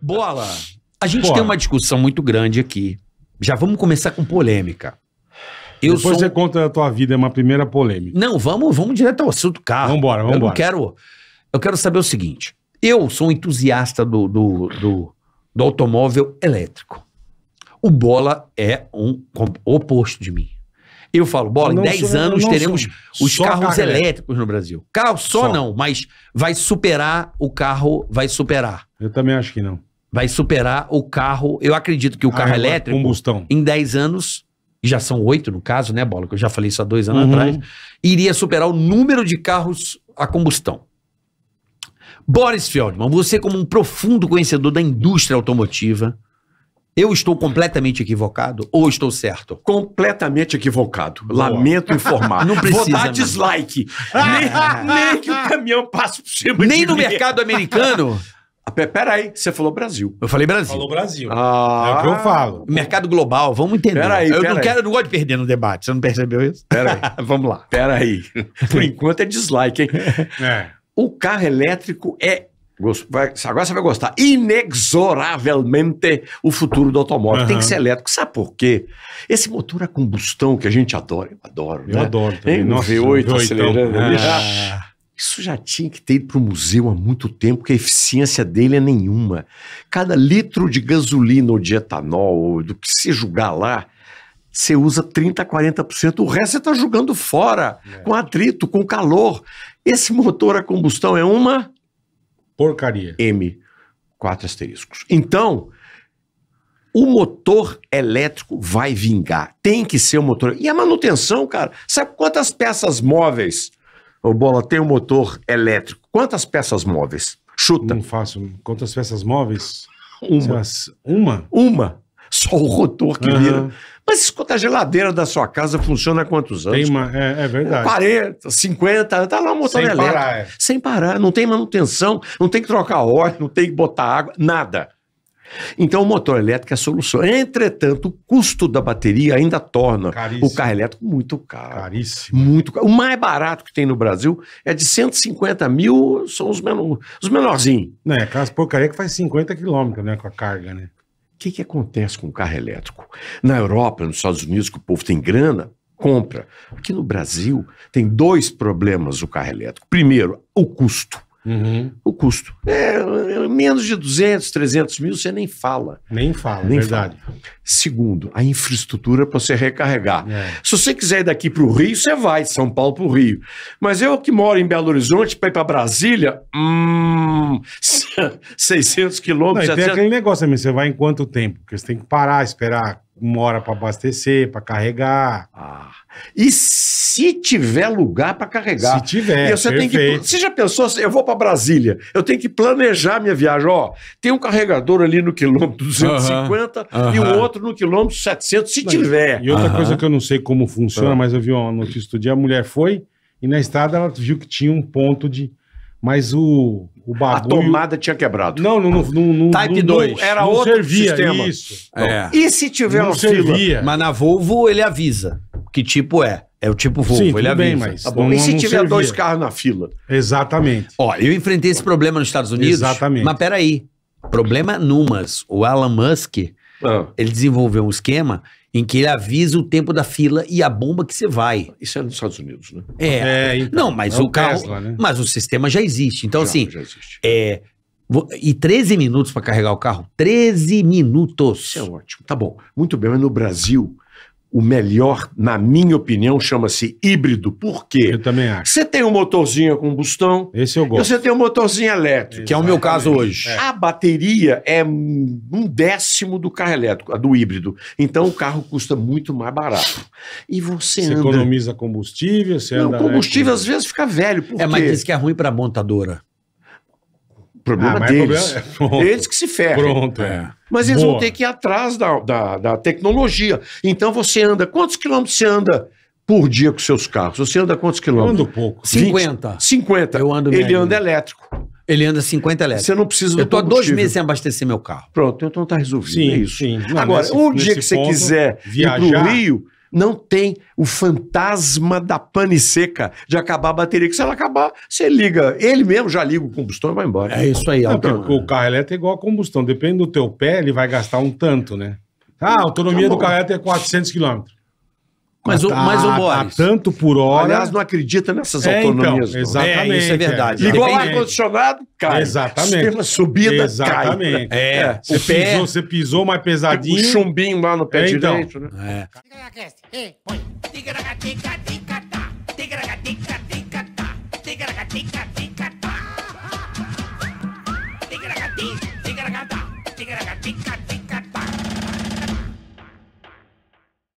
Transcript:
Bola, a gente tem uma discussão muito grande aqui. Já vamos começar com polêmica. Eu Depois sou... você conta a tua vida, é uma primeira polêmica. Não, vamos, vamos direto ao assunto carro. Vamos embora, vamos embora. Eu quero, eu quero saber o seguinte. Eu sou um entusiasta do, do, do, do automóvel elétrico. O Bola é um oposto de mim. Eu falo, bola, em 10 anos teremos os só carros carro elétricos no Brasil. Carro só, só, não, mas vai superar o carro, vai superar. Eu também acho que não. Vai superar o carro, eu acredito que o ah, carro ah, elétrico, combustão. em 10 anos, já são 8 no caso, né, bola, que eu já falei isso há dois anos uhum. atrás, iria superar o número de carros a combustão. Boris Feldman, você como um profundo conhecedor da indústria automotiva, eu estou completamente equivocado ou estou certo? Completamente equivocado. Boa. Lamento informar. Não precisa. Vou dar mano. dislike. nem, nem, que o caminhão passe por cima Nem no mim. mercado americano. Peraí, você falou Brasil. Eu falei Brasil. Falou Brasil. Ah, é o que eu falo. Mercado global, vamos entender. Peraí, eu não quero, eu não gosto de perder no debate. Você não percebeu isso? Peraí. vamos lá. Peraí. Por enquanto é dislike, hein? É. O carro elétrico é Vai, agora você vai gostar. Inexoravelmente o futuro do automóvel. Uhum. Tem que ser elétrico. Sabe por quê? Esse motor a é combustão que a gente adora. Eu adoro. Eu né? adoro também. Nossa, V8, V8 acelerando. Ah. ah. Isso já tinha que ter ido para o museu há muito tempo, que a eficiência dele é nenhuma. Cada litro de gasolina ou de etanol, ou do que se julgar lá, você usa 30%, 40%, o resto você está jogando fora, é. com atrito, com calor. Esse motor a combustão é uma Porcaria. M, quatro asteriscos. Então, o motor elétrico vai vingar. Tem que ser o motor. E a manutenção, cara, sabe quantas peças móveis o Bola tem um motor elétrico? Quantas peças móveis? Chuta. Não faço. Quantas peças móveis? Uma. Uma? Uma só o rotor que uhum. vira. Mas escuta, a geladeira da sua casa funciona há quantos anos? Tem uma, é, é verdade. 40, 50, tá lá um motor Sem elétrico. Parar, é. Sem parar, não tem manutenção, não tem que trocar óleo, não tem que botar água, nada. Então o motor elétrico é a solução. Entretanto, o custo da bateria ainda torna Caríssimo. o carro elétrico muito caro. Caríssimo. Muito caro. O mais barato que tem no Brasil é de 150 mil, são os, menor, os menorzinhos. É, né, aquelas porcaria que faz 50 quilômetros né, com a carga, né? que, que acontece com o carro elétrico? Na Europa, nos Estados Unidos, que o povo tem grana, compra. Aqui no Brasil, tem dois problemas o carro elétrico. Primeiro, o custo. Uhum. O custo. É, é, menos de 200, 300 mil, você nem fala. Nem fala, nem verdade. Fala. Segundo, a infraestrutura para você recarregar. É. Se você quiser ir daqui para o Rio, você vai, de São Paulo para o Rio. Mas eu que moro em Belo Horizonte, para ir para Brasília, hum, 600 quilômetros. Não, e tem aquele negócio também, você vai em quanto tempo? Porque você tem que parar, esperar uma hora para abastecer, para carregar. Ah, e se tiver lugar para carregar? Se tiver, e você perfeito. tem que. Você já pensou? Eu vou para Brasília, eu tenho que planejar minha viagem. Ó, tem um carregador ali no quilômetro 250 uh -huh. e o outro no quilômetro 700, se não, tiver. E outra uh -huh. coisa que eu não sei como funciona, ah. mas eu vi uma notícia do dia: a mulher foi e na estrada ela viu que tinha um ponto de mas o, o bagulho. A tomada tinha quebrado. Não, não. não, não, não Type 2. Não, era não outro servia sistema. Isso. É. E se tiver um servia. Mas na Volvo ele avisa. Que tipo é? É o tipo Volvo, Sim, ele avisa. Bem, mas tá não, e se tiver servia. dois carros na fila? Exatamente. Ó, eu enfrentei esse problema nos Estados Unidos. Exatamente. Mas peraí. Problema numas. O Elon Musk, ah. ele desenvolveu um esquema em que ele avisa o tempo da fila e a bomba que você vai. Isso é nos Estados Unidos, né? É. é então, não, mas é o, o carro, Tesla, né? mas o sistema já existe. Então já, assim, já existe. é e 13 minutos para carregar o carro? 13 minutos. Isso é ótimo. Tá bom. Muito bem, mas no Brasil, o melhor, na minha opinião, chama-se híbrido. Por quê? Eu também acho. Você tem um motorzinho a combustão. Esse eu gosto. E você tem um motorzinho elétrico. Exatamente. Que é o meu caso hoje. É. A bateria é um décimo do carro elétrico, do híbrido. Então o carro custa muito mais barato. E você, você anda... economiza combustível, você Não, anda... combustível elétrico. às vezes fica velho. Por é, quê? mas diz que é ruim para montadora problema ah, é deles. É Eles que se ferram. Pronto, é. Mas eles Boa. vão ter que ir atrás da, da, da tecnologia. Então você anda, quantos quilômetros você anda? por dia com seus carros? Você anda quantos quilômetros? Eu ando pouco. 50. 20, 50. Eu ando Ele anda elétrico. Ele anda 50 elétrico. Você não precisa Eu tô há dois meses sem abastecer meu carro. Pronto, então tá resolvido. Sim, é isso. Sim. Não, Agora, nesse, um dia que ponto, você quiser viajar, ir pro Rio, não tem o fantasma da pane seca de acabar a bateria, que se ela acabar, você liga. Ele mesmo já liga o combustão e vai embora. É isso aí. Não, então, o carro elétrico é igual a combustão. Depende do teu pé, ele vai gastar um tanto, né? Ah, a autonomia tá do carro elétrico é 400 quilômetros. Mas, o, tá, o, mas o Boris. Tá tanto por hora. Aliás, não acredita nessas é, então, autonomias. Então, exatamente. É, isso é verdade. É. Igual ar-condicionado, cai. Exatamente. Sistema subida, exatamente. cai. É, é. Você, pé... pisou, você pisou mais pesadinho. Um chumbinho lá no pé é, então. direito, né? É. Tica, tica, tica, tica, tica, tica,